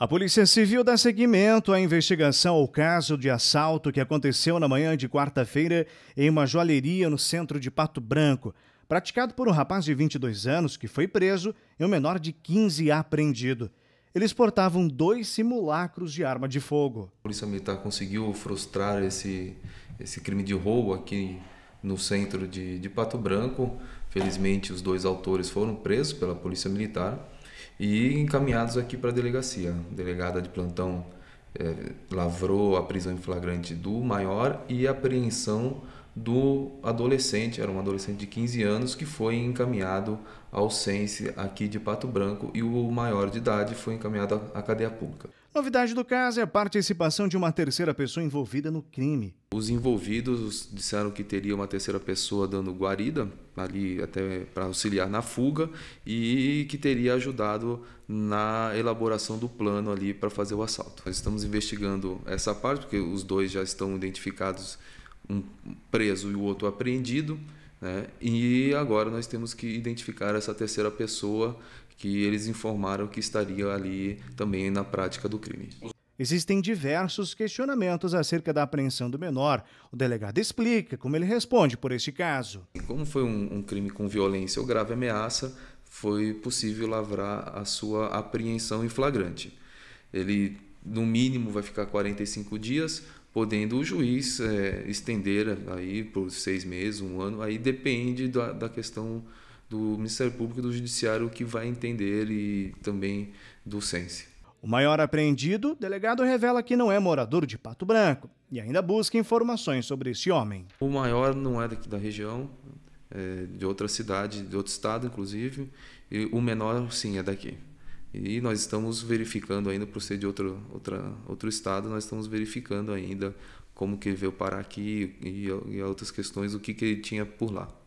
A Polícia Civil dá seguimento à investigação ao caso de assalto que aconteceu na manhã de quarta-feira em uma joalheria no centro de Pato Branco, praticado por um rapaz de 22 anos que foi preso e um menor de 15 apreendido. Eles portavam dois simulacros de arma de fogo. A Polícia Militar conseguiu frustrar esse, esse crime de roubo aqui no centro de, de Pato Branco. Felizmente, os dois autores foram presos pela Polícia Militar e encaminhados aqui para a delegacia. A delegada de plantão é, lavrou a prisão em flagrante do maior e a apreensão do adolescente, era um adolescente de 15 anos que foi encaminhado ao Sense aqui de Pato Branco e o maior de idade foi encaminhado à cadeia pública. Novidade do caso é a participação de uma terceira pessoa envolvida no crime. Os envolvidos disseram que teria uma terceira pessoa dando guarida ali até para auxiliar na fuga e que teria ajudado na elaboração do plano ali para fazer o assalto. Nós estamos investigando essa parte porque os dois já estão identificados um preso e o outro apreendido, né? E agora nós temos que identificar essa terceira pessoa que eles informaram que estaria ali também na prática do crime. Existem diversos questionamentos acerca da apreensão do menor. O delegado explica como ele responde por este caso. Como foi um, um crime com violência ou grave ameaça, foi possível lavrar a sua apreensão em flagrante. Ele, no mínimo, vai ficar 45 dias, podendo o juiz é, estender aí por seis meses, um ano, aí depende da, da questão do Ministério Público e do Judiciário que vai entender e também do Sense. O maior apreendido, delegado revela que não é morador de Pato Branco e ainda busca informações sobre esse homem. O maior não é daqui da região, é de outra cidade, de outro estado inclusive, e o menor sim é daqui. E nós estamos verificando ainda, por ser de outro, outra, outro estado, nós estamos verificando ainda como que ele veio parar aqui e, e outras questões, o que, que ele tinha por lá.